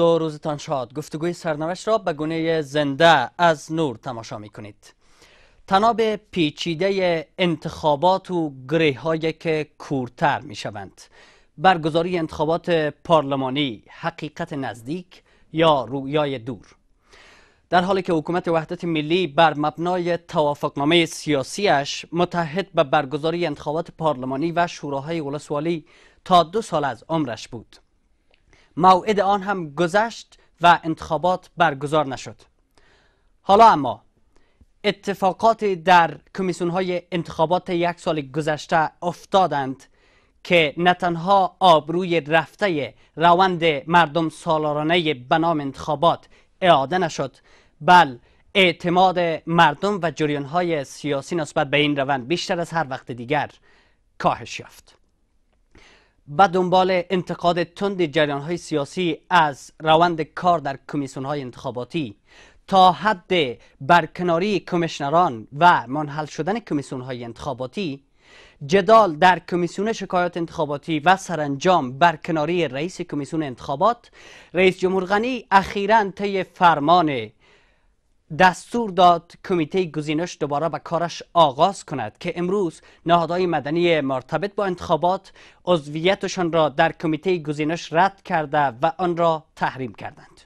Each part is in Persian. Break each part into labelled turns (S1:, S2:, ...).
S1: و روزتان شاد گفتگوی سرنوشت را به گونه زنده از نور تماشا می کنید تناب پیچیده انتخابات و گره هایی که کورتر می شوند برگزاری انتخابات پارلمانی حقیقت نزدیک یا رویای دور در حالی که حکومت وحدت ملی بر مبنای توافقنامه سیاسیش متحد به برگزاری انتخابات پارلمانی و شوراهای ولسوالی تا دو سال از عمرش بود موعد آن هم گذشت و انتخابات برگزار نشد حالا اما اتفاقات در کمیسیون های انتخابات یک سال گذشته افتادند که نه تنها آبروی رفته روند مردم سالارانه به نام انتخابات اعاده نشد بل اعتماد مردم و جریان های سیاسی نسبت به این روند بیشتر از هر وقت دیگر کاهش یافت به دنبال انتقاد تند جریان های سیاسی از روند کار در کمیسون های انتخاباتی تا حد برکناری کمیشنران و منحل شدن کمیسون های انتخاباتی جدال در کمیسیون شکایات انتخاباتی و سرانجام برکناری رئیس کمیسیون انتخابات رئیس جمهور غنی اخیرا طی فرمان دستور داد کمیته گزینش دوباره به کارش آغاز کند که امروز نهادهای مدنی مرتبط با انتخابات عضویتشان را در کمیته گزینش رد کرده و آن را تحریم کردند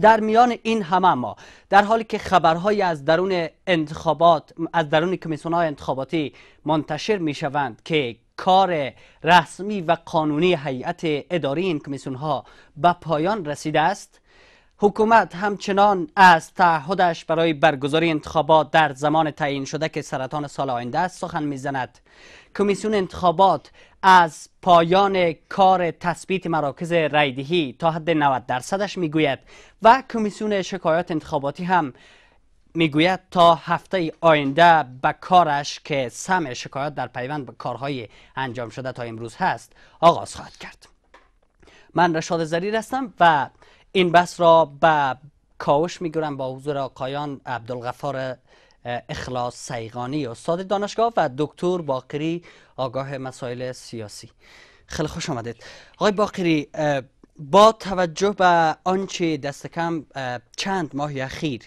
S1: در میان این همه ما در حالی که خبرهای از درون انتخابات از درون کمیسیون های انتخاباتی منتشر می شوند که کار رسمی و قانونی هیئت اداری این کمیسیون ها به پایان رسیده است حکومت همچنان از تعهدش برای برگزاری انتخابات در زمان تعیین شده که سرطان سال آینده است سخن میزند کمیسیون انتخابات از پایان کار تثبیت مراکز رایدهی تا حد 90 درصدش میگوید و کمیسیون شکایات انتخاباتی هم میگوید تا هفته آینده به کارش که سم شکایات در پیوند به کارهای انجام شده تا امروز هست آغاز خواهد کرد من رشاد زریر هستم و این بحث را به کاوش میگیرم با حضور آقایان عبدالغفار اخلاص سیغانی استاد دانشگاه و دکتر باقری آگاه مسائل سیاسی خیلی خوش آمدید آقای باقری با توجه به آنچه دست کم چند ماه اخیر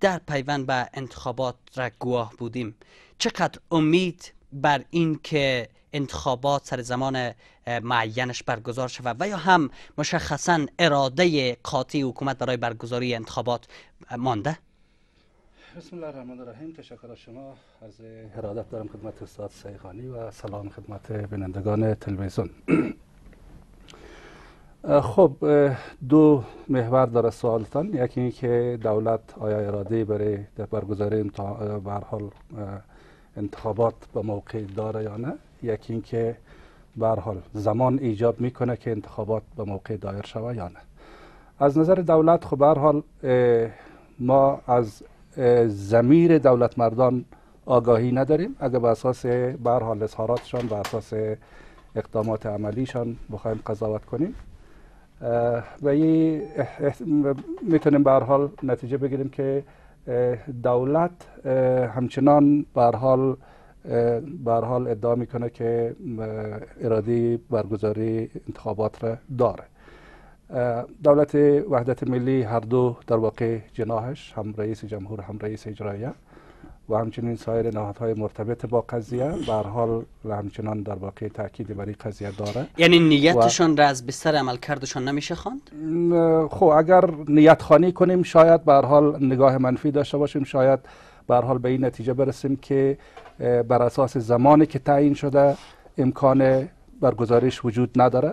S1: در پیوند به انتخابات را گواه بودیم چقدر امید بر این که انتخابات سر زمان معینش برگزار شود و یا هم مشخصا اراده قاطع حکومت برای برگزاری انتخابات مانده
S2: بسم الله الرحمن الرحیم تشکر از شما از ارادت دارم خدمت استاد سیخانی و سلام خدمت بینندگان تلویزیون خب دو محور داره سوالتان یکی که دولت آیا اراده برای برگزاری به حال انتخابات به موقع داره یا نه یکی اینکه به حال زمان ایجاب میکنه که انتخابات به موقع دایر شوه یا نه از نظر دولت خب به حال ما از زمیر دولت مردان آگاهی نداریم اگر به اساس به حال اظهاراتشان به اساس اقدامات عملیشان بخوایم قضاوت کنیم و میتونیم به حال نتیجه بگیریم که دولت همچنان به حال به حال ادعا میکنه که اراده برگزاری انتخابات را داره دولت وحدت ملی هر دو در واقع جناهش هم رئیس جمهور هم رئیس اجرایه و همچنین سایر نهادهای مرتبط با قضیه به حال همچنان در واقع تاکید بر این قضیه داره یعنی نیتشان
S1: را از بستر عمل کردشان نمیشه خواند
S2: خب اگر نیت خانی کنیم شاید به حال نگاه منفی داشته باشیم شاید به حال به این نتیجه برسیم که بر اساس زمانی که تعیین شده امکان برگزاریش وجود نداره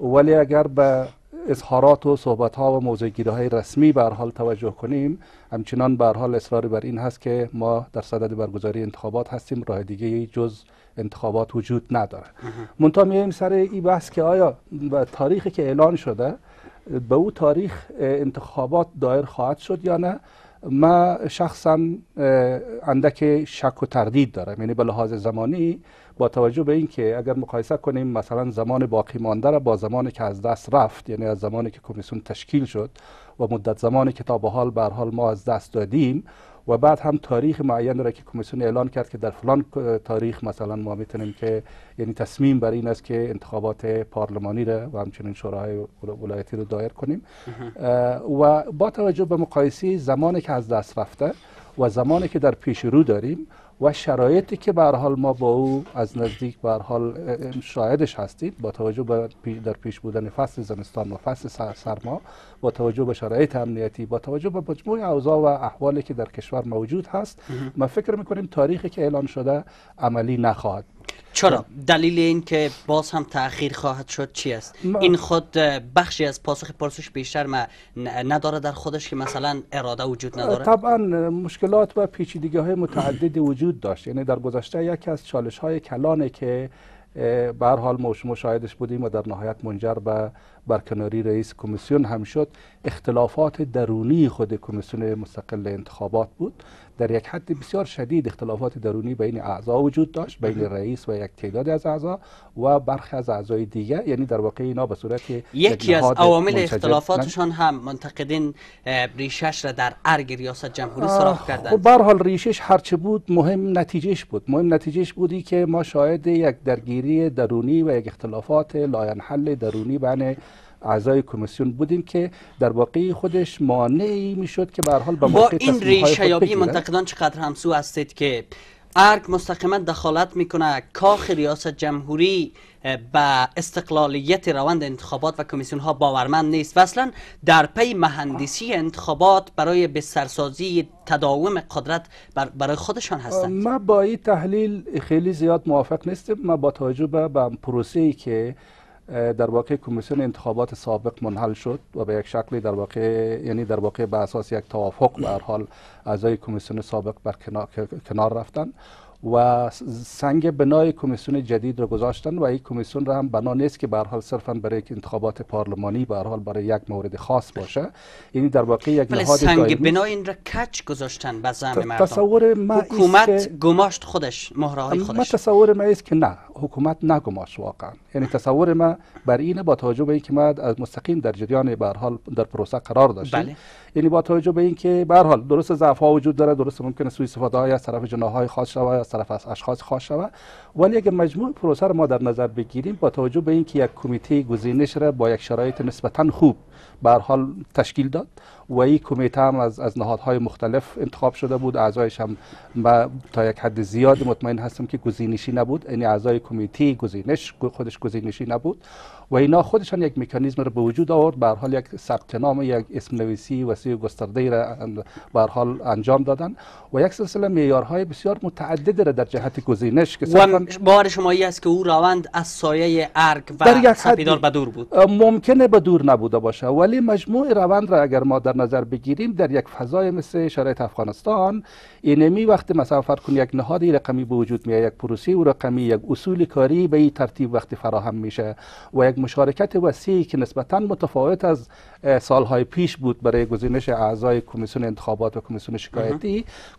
S2: ولی اگر به اظهارات و صحبت ها و موضوع های رسمی به حال توجه کنیم همچنان به حال اصرار بر این هست که ما در صدد برگزاری انتخابات هستیم راه دیگه جز انتخابات وجود نداره منتها میایم سر این بحث که آیا و تاریخی که اعلان شده به او تاریخ انتخابات دایر خواهد شد یا نه ما شخصا اندک شک و تردید دارم یعنی به لحاظ زمانی با توجه به اینکه اگر مقایسه کنیم مثلا زمان باقی مانده را با زمانی که از دست رفت یعنی از زمانی که کمیسیون تشکیل شد و مدت زمانی که تا به حال به حال ما از دست دادیم و بعد هم تاریخ معین را که کمیسیون اعلان کرد که در فلان تاریخ مثلا ما میتونیم که یعنی تصمیم بر این است که انتخابات پارلمانی را و همچنین شوراهای ولایتی رو دایر کنیم و با توجه به مقایسه زمانی که از دست رفته و زمانی که در پیش رو داریم و شرایطی که به حال ما با او از نزدیک به حال شاهدش هستیم با توجه به در پیش بودن فصل زمستان و فصل سرما با توجه به شرایط امنیتی با توجه به مجموع اوضاع و احوالی که در کشور موجود هست ما فکر میکنیم تاریخی که اعلان شده عملی نخواهد
S1: چرا دلیل این که باز هم تاخیر خواهد شد چی است این خود بخشی از پاسخ پرسش بیشتر ما نداره در خودش که مثلا اراده وجود نداره طبعا
S2: مشکلات و پیچیدگی های متعدد وجود داشت یعنی در گذشته یکی از چالش های کلانه که به هر حال ما شما شاهدش بودیم و در نهایت منجر به برکناری رئیس کمیسیون هم شد اختلافات درونی خود کمیسیون مستقل انتخابات بود در یک حد بسیار شدید اختلافات درونی بین اعضا وجود داشت بین رئیس و یک تعداد از اعضا و برخی از اعضای دیگه یعنی در واقع اینا به صورت یکی از عوامل اختلافاتشان
S1: هم منتقدین ریشش را در ارگ ریاست جمهوری سراغ کردند خب به
S2: حال ریشش هرچه بود مهم نتیجهش بود مهم نتیجهش بودی که ما شاهد یک درگیری درونی و یک اختلافات لاینحل درونی بین اعضای کمیسیون بودیم که در واقع خودش مانعی میشد که به حال به با این ریشه یابی منتقدان
S1: چقدر همسو هستید که ارگ مستقیما دخالت میکنه کاخ ریاست جمهوری به استقلالیت روند انتخابات و کمیسیون ها باورمند نیست و اصلا در پی مهندسی انتخابات برای به سرسازی تداوم قدرت برای خودشان هستند
S2: ما با این تحلیل خیلی زیاد موافق نیستیم ما با توجه به پروسه ای که در واقع کمیسیون انتخابات سابق منحل شد و به یک شکلی در واقع یعنی در واقع به اساس یک توافق به هر حال اعضای کمیسیون سابق بر کنار رفتن و سنگ بنای کمیسیون جدید را گذاشتن و این کمیسیون را هم بنا نیست که به حال صرفا برای انتخابات پارلمانی به حال برای یک مورد خاص باشه یعنی در واقع یک نهاد سنگ بنا
S1: این را کچ گذاشتن به زعم مردم تصور ما حکومت گماشت خودش مهرهای خودش
S2: ما تصور ما است که نه حکومت نگماشت واقعا یعنی تصور ما بر این با توجه به اینکه ما از مستقیم در جریان به حال در پروسه قرار داشتیم بله. یعنی با توجه به اینکه به حال درست ضعف ها وجود داره درست ممکنه سوء استفاده های از طرف جناح های خاص شود طرف از اشخاص خواه شود ولی اگر مجموع پروسه رو ما در نظر بگیریم با توجه به اینکه یک کمیته گزینش را با یک شرایط نسبتا خوب بر حال تشکیل داد و این کمیته هم از از نهادهای مختلف انتخاب شده بود اعضایش هم با تا یک حد زیاد مطمئن هستم که گزینشی نبود یعنی اعضای کمیته گزینش خودش گزینشی نبود و اینا خودشان یک مکانیزم رو به وجود آورد به حال یک ثبت نام یک اسم نویسی وسیع گسترده را به حال انجام دادن و یک سلسله معیارهای بسیار متعدد را در جهت گزینش که
S1: بار شما است که او روند از سایه ارگ و سپیدار به دور بود
S2: ممکنه به دور نبوده باشه ولی مجموع روند را اگر ما در نظر بگیریم در یک فضای مثل شرایط افغانستان اینمی وقتی مثلا فرض یک نهاد رقمی به وجود میاد یک پروسی و رقمی یک اصول کاری به این ترتیب وقتی فراهم میشه و یک مشارکت وسیعی که نسبتا متفاوت از سالهای پیش بود برای گزینش اعضای کمیسیون انتخابات و کمیسیون شکایتی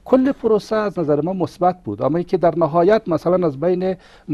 S2: کل پروسه از نظر ما مثبت بود اما اینکه در نهایت مثلا از بین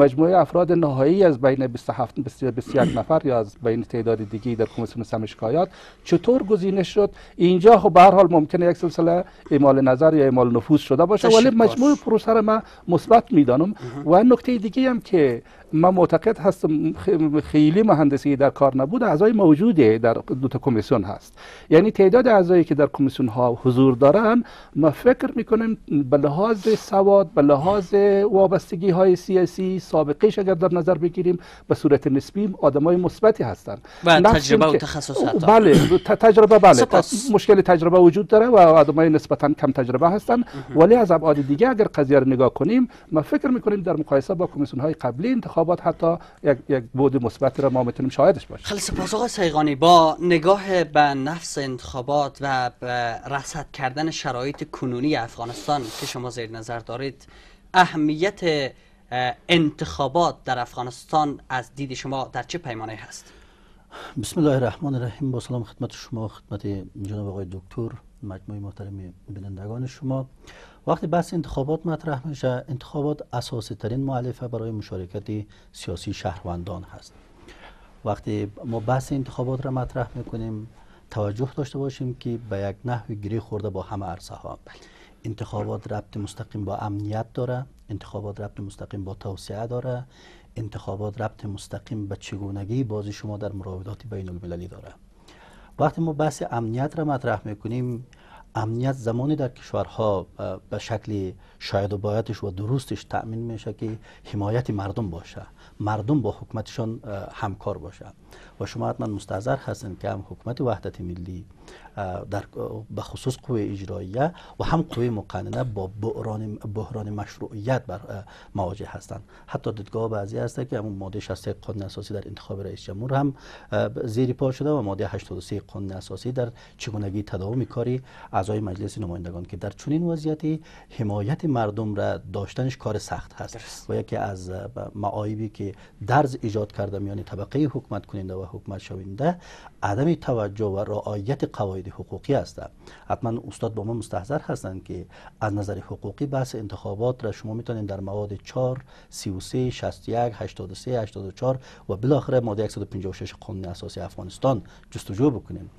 S2: مجموعه افراد نهایی از بین 27 21 نفر یا از بین تعداد دیگی در کمیسیون سم شکایات چطور گزینش شد اینجا خب به هر حال ممکنه یک سلسله اعمال نظر یا اعمال نفوذ شده باشه ولی مجموع پروسه را من مثبت میدانم و نکته دیگه هم که ما معتقد هستم خیلی مهندسی در کار نبود اعضای موجوده در دو تا کمیسیون هست یعنی تعداد اعضایی که در کمیسیون ها حضور دارن ما فکر میکنیم به لحاظ سواد به لحاظ وابستگی های سیاسی سابقه اگر در نظر بگیریم به صورت نسبی آدمای مثبتی هستند و تجربه و تخصصات بله تجربه بله مشکل تجربه وجود داره و آدمای نسبتا کم تجربه هستند ولی از ابعاد دیگه اگر قضیه رو نگاه کنیم ما فکر میکنیم در مقایسه با کمیسیون های قبلی انتخابات حتی یک, یک بود مثبت را ما میتونیم شاهدش باشیم خیلی
S1: سپاس سیغانی با نگاه به نفس انتخابات و رصد کردن شرایط کنونی افغانستان که شما زیر نظر دارید اهمیت انتخابات در افغانستان از دید شما در چه پیمانه هست؟
S3: بسم الله الرحمن الرحیم با سلام خدمت شما خدمت جناب آقای دکتر مجموعه محترم بینندگان شما وقتی بحث انتخابات مطرح میشه انتخابات اساسی ترین معلفه برای مشارکت سیاسی شهروندان هست وقتی ما بحث انتخابات را مطرح میکنیم توجه داشته باشیم که به یک نحو گری خورده با همه عرصه ها انتخابات ربط مستقیم با امنیت داره انتخابات ربط مستقیم با توسعه داره انتخابات ربط مستقیم به چگونگی بازی شما در مراودات بین المللی داره وقتی ما بحث امنیت را مطرح میکنیم امنیت زمانی در کشورها به شکل شاید و بایدش و درستش تأمین میشه که حمایت مردم باشه مردم با حکومتشان همکار باشه و شما حتما مستحضر هستن که هم حکومت وحدت ملی در به خصوص قوه اجراییه و هم قوه مقننه با بحران, بحران مشروعیت بر مواجه هستند حتی دیدگاه بعضی هست که همون ماده 63 قانون اساسی در انتخاب رئیس جمهور هم زیر پا شده و ماده 83 قانون اساسی در چگونگی تداوم کاری اعضای مجلس نمایندگان که در چنین وضعیتی حمایت مردم را داشتنش کار سخت هست درست. و یکی از معایبی که درز ایجاد کرده میان طبقه حکومت کننده و حکومت شوینده عدم توجه و رعایت قواعد حقوقی هسته حتما استاد با ما مستحضر هستند که از نظر حقوقی بحث انتخابات را شما میتونید در مواد 4 33 61 83 84 و بالاخره ماده 156 قانون اساسی افغانستان جستجو بکنیم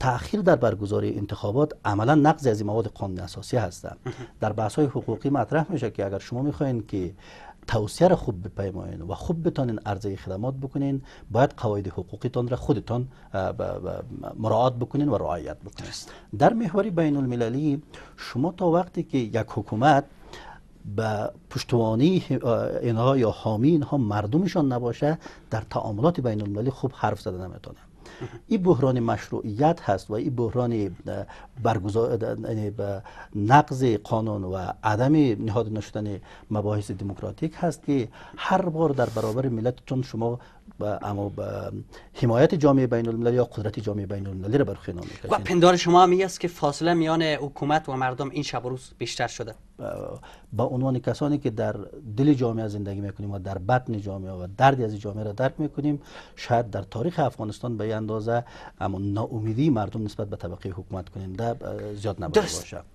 S3: تاخیر در برگزاری انتخابات عملا نقض از مواد قانون اساسی هستند در بحث های حقوقی مطرح میشه که اگر شما میخواین که توصیه را خوب بپیمایین و خوب بتانین عرضه خدمات بکنین باید قواعد حقوقیتان را خودتان مراعات بکنین و رعایت بکنین در محور بین المللی شما تا وقتی که یک حکومت به پشتوانی اینها یا حامی اینها مردمشان نباشه در تعاملات بین المللی خوب حرف زده نمیتونه. این بحران مشروعیت هست و این بحران برگزار یعنی، نقض قانون و عدم نهاد نشدن مباحث دموکراتیک هست که هر بار در برابر ملت چون شما اما حمایت جامعه بین الملل یا قدرت جامعه بین المللی را برخی و پندار
S1: شما هم است که فاصله میان حکومت و مردم این شب و روز بیشتر شده
S3: با عنوان کسانی که در دل جامعه زندگی میکنیم و در بدن جامعه و دردی از جامعه را درک میکنیم شاید در تاریخ افغانستان به اندازه اما ناامیدی مردم نسبت به طبقه حکومت کننده زیاد نبوده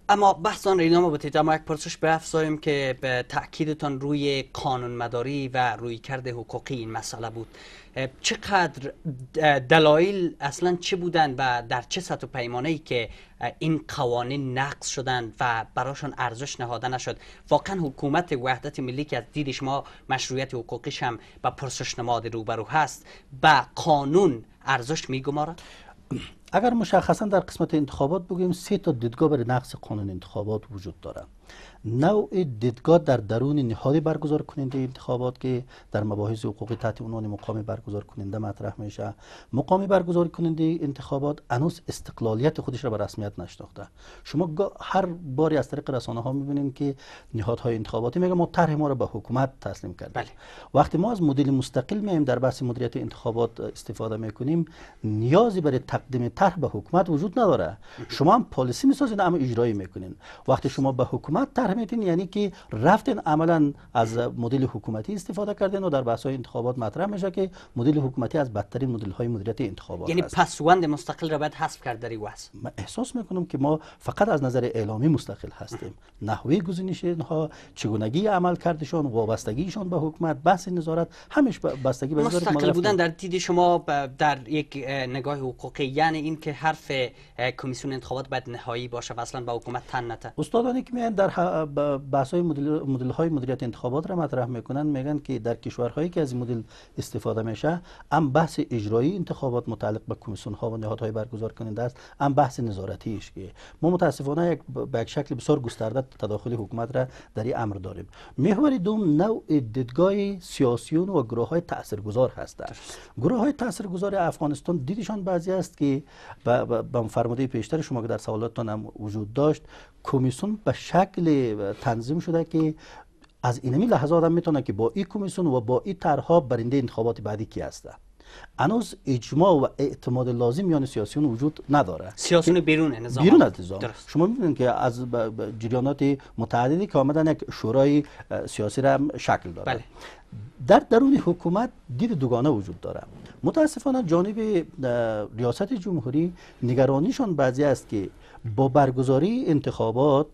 S1: اما بحثان را ما با اما یک پرسش افزاییم که به تاکیدتان روی قانون مداری و روی کرده حقوقی این مسئله بود چقدر دلایل اصلا چه بودن و در چه سطح پیمانه ای که این قوانین نقض شدن و براشون ارزش نهاده نشد واقعا حکومت وحدت ملی که از دیدش ما مشروعیت حقوقیش هم به پرسش نماد روبرو هست به قانون ارزش میگمارد
S3: اگر مشخصا در قسمت انتخابات بگیم سه تا دیدگاه برای نقص قانون انتخابات وجود داره. نوع دیدگاه در درون نهاد برگزار کننده انتخابات که در مباحث حقوقی تحت عنوان مقام برگزار کننده مطرح میشه مقام برگزار کننده انتخابات انوس استقلالیت خودش را به رسمیت نشناخته شما هر باری از طریق رسانه ها میبینیم که نهادهای انتخاباتی میگه ما طرح ما را به حکومت تسلیم کرد بله. وقتی ما از مدل مستقل میایم در بحث مدیریت انتخابات استفاده میکنیم نیازی برای تقدیم طرح به حکومت وجود نداره شما هم پالیسی میسازید اما اجرایی میکنین وقتی شما به حکومت طرح میتین یعنی که رفتن عملا از مدل حکومتی استفاده کردن و در بحث های انتخابات مطرح میشه که مدل حکومتی از بدترین مدل های مدیریت انتخابات یعنی
S1: پسوند مستقل را باید حذف کرد در وحث من
S3: احساس میکنم که ما فقط از نظر اعلامی مستقل هستیم نحوه گزینش اینها چگونگی عمل کردشان وابستگیشان به حکومت بحث نظارت همش بستگی به مستقل بودن
S1: در دید شما در یک نگاه حقوقی یعنی اینکه حرف کمیسیون انتخابات باید نهایی باشه و اصلا به حکومت تن نته
S3: استادانی که میان در بحث های مدل, های مدیریت انتخابات را مطرح میکنن میگن که در کشورهایی که از این مدل استفاده میشه هم بحث اجرایی انتخابات متعلق به کمیسیون و نهادهای برگزار کننده است هم بحث نظارتی که ما متاسفانه یک به یک شکل بسیار گسترده تداخل حکومت را در این امر داریم محور دوم نوع دیدگاه سیاسیون و گروه های تاثیرگذار هستند گروه های تاثیرگذار افغانستان دیدشان بعضی است که به فرموده پیشتر شما که در سوالاتتان هم وجود داشت کمیسیون به شکل تنظیم شده که از اینمی لحظه آدم میتونه که با این کمیسیون و با این طرحها برنده انتخابات بعدی کی هسته هنوز اجماع و اعتماد لازم میان سیاسیون وجود نداره
S1: سیاسیون بیرون نظام بیرون از نظام
S3: شما میبینید که از جریانات متعددی که آمدن یک شورای سیاسی را شکل دارد. بله. در درون حکومت دید دوگانه وجود داره متاسفانه جانب ریاست جمهوری نگرانیشان بعضی است که با برگزاری انتخابات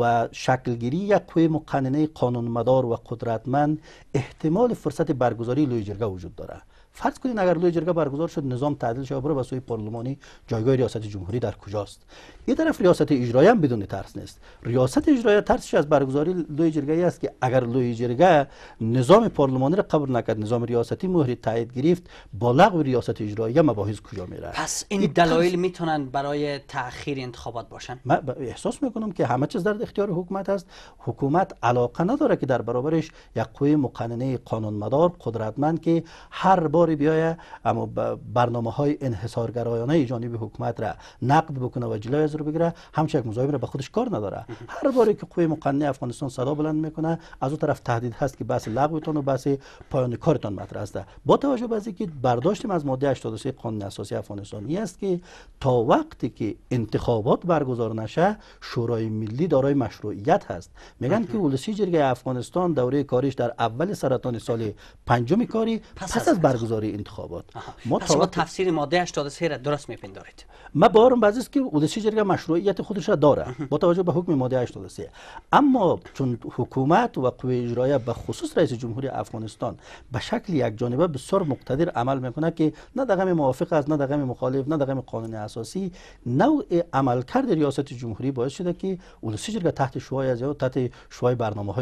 S3: و شکلگیری یک قوه مقننه قانونمدار و قدرتمند احتمال فرصت برگزاری لوی جرگه وجود دارد. فرض کنید اگر لوی جرگه برگزار شد نظام تعدیل شد برو به سوی پارلمانی جایگاه ریاست جمهوری در کجاست یه طرف ریاست اجرایی هم بدون ترس نیست ریاست اجرایی ترسش از برگزاری لوی جرگه است که اگر لوی جرگه نظام پارلمانی را قبول نکرد نظام ریاستی مهری تایید گرفت با لغو ریاست اجرایی مباحث کجا میره پس این
S1: دلایل ترس... میتونن برای تاخیر انتخابات باشن من
S3: احساس میکنم که همه چیز در اختیار حکومت است حکومت علاقه نداره که در برابرش یک قوه مقننه قانونمدار قدرتمند که هر بار کاری بیایه اما برنامه های انحصارگرایانه جانب حکومت را نقد بکنه و جلوی از رو بگیره همچنین یک مزایب را به خودش کار نداره هر باری که قوی مقننه افغانستان صدا بلند میکنه از اون طرف تهدید هست که بس لغوتون و بس پایان کارتان مطرح است با توجه به اینکه برداشتیم از ماده 83 قانون اساسی افغانستان است که تا وقتی که انتخابات برگزار نشه شورای ملی دارای مشروعیت هست میگن که ولسی جرگه افغانستان دوره کاریش در اول سرطان سال پنجم کاری پس, از برگزاری انتخابات ما پس شما
S1: تفسیر ماده 83 را درست میپندارید
S3: ما بارم بعضی است که اودسی جرگه مشروعیت خودش را داره با توجه به حکم ماده 83 اما چون حکومت و قوه اجرایه به خصوص رئیس جمهوری افغانستان به شکل یک جانبه بسیار مقتدر عمل میکنه که نه دغم موافق است نه دغم مخالف نه دغم قانون اساسی نوع عملکرد ریاست جمهوری باعث شده که اودسی جرگه تحت شوهای از تحت شوهای برنامه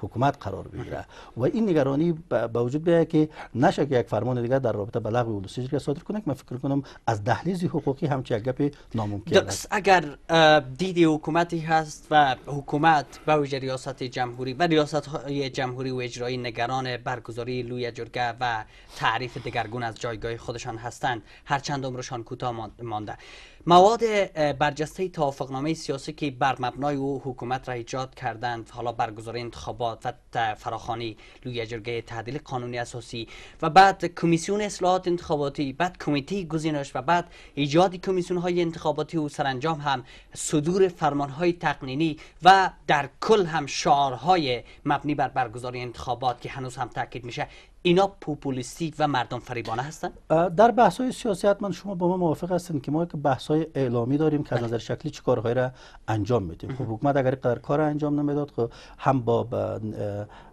S3: حکومت قرار بگیره و این نگرانی به وجود بیاید که نشه که یک فرمان دیگر در رابطه با لغو ولوسیجر صادر کنه که من فکر کنم از دهلیز حقوقی هم یک گپی ناممکن
S1: است اگر دیدی حکومتی هست و حکومت به وجه ریاست جمهوری و ریاست های جمهوری و اجرایی نگران برگزاری لوی جرگه و تعریف دگرگون از جایگاه خودشان هستند هر چند عمرشان کوتاه مانده مواد برجسته توافقنامه سیاسی که بر مبنای او حکومت را ایجاد کردند حالا برگزاری انتخابات و فراخانی لوی اجرگه تعدیل قانونی اساسی و بعد کمیسیون اصلاحات انتخاباتی بعد کمیته گزینش و بعد ایجاد کمیسیون های انتخاباتی و سرانجام هم صدور فرمان های تقنینی و در کل هم شعارهای مبنی بر برگزاری انتخابات که هنوز هم تاکید میشه اینا پوپولیستی و مردم فریبانه هستن
S3: در بحث های سیاسی شما با ما موافق هستین که ما که بحث های اعلامی داریم که از بله. نظر شکلی چه کارهایی را انجام میدیم خب حکومت اگر قدر کار انجام نمیداد خب، هم با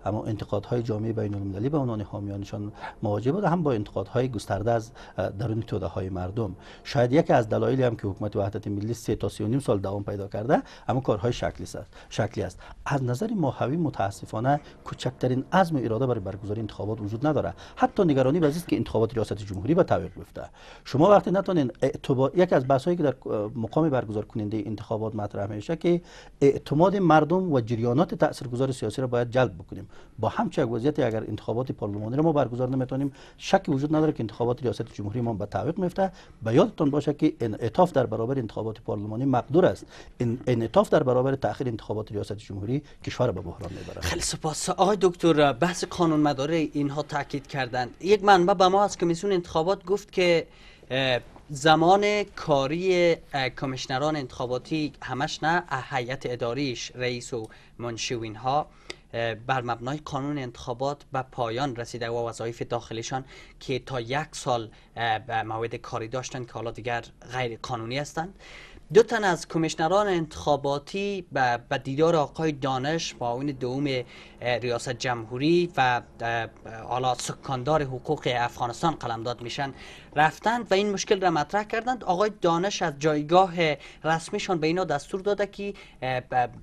S3: اما انتقادهای جامعه بین المللی به عنوان حامیانشان مواجه بود هم با انتقادهای گسترده از درون توده های مردم شاید یکی از دلایلی هم که حکومت وحدت ملی سه تا سی سال دوام پیدا کرده اما کارهای شکلی است شکلی است از نظر ماهوی متاسفانه کوچکترین عزم و اراده برای برگزاری انتخابات وجود نداره حتی نگرانی به که انتخابات ریاست جمهوری به تعویق بیفته شما وقتی نتونین اعتبار یکی از بحثایی که در مقام برگزار کننده انتخابات مطرح میشه که اعتماد مردم و جریانات تاثیرگذار سیاسی را باید جلب بکنیم با همچه وضعیت اگر انتخابات پارلمانی را ما برگزار نمیتونیم شکی وجود نداره که انتخابات ریاست جمهوری ما به تعویق میفته به یادتان باشه که انعطاف در برابر انتخابات پارلمانی مقدور است انعطاف در برابر تاخیر انتخابات ریاست جمهوری کشور به بحران میبره
S1: خیلی سپاس آقای دکتر بحث قانون مداره اینها تاکید کردند یک منبع به ما از کمیسیون انتخابات گفت که زمان کاری کمیشنران انتخاباتی همش نه هیئت اداریش رئیس و منشی ها بر مبنای قانون انتخابات به پایان رسیده و وظایف داخلیشان که تا یک سال مواد کاری داشتند که حالا دیگر غیر قانونی هستند دو تن از کمیشنران انتخاباتی به دیدار آقای دانش معاون دوم ریاست جمهوری و حالا سکاندار حقوق افغانستان قلمداد میشن رفتند و این مشکل را مطرح کردند آقای دانش از جایگاه رسمیشان به اینا دستور داده که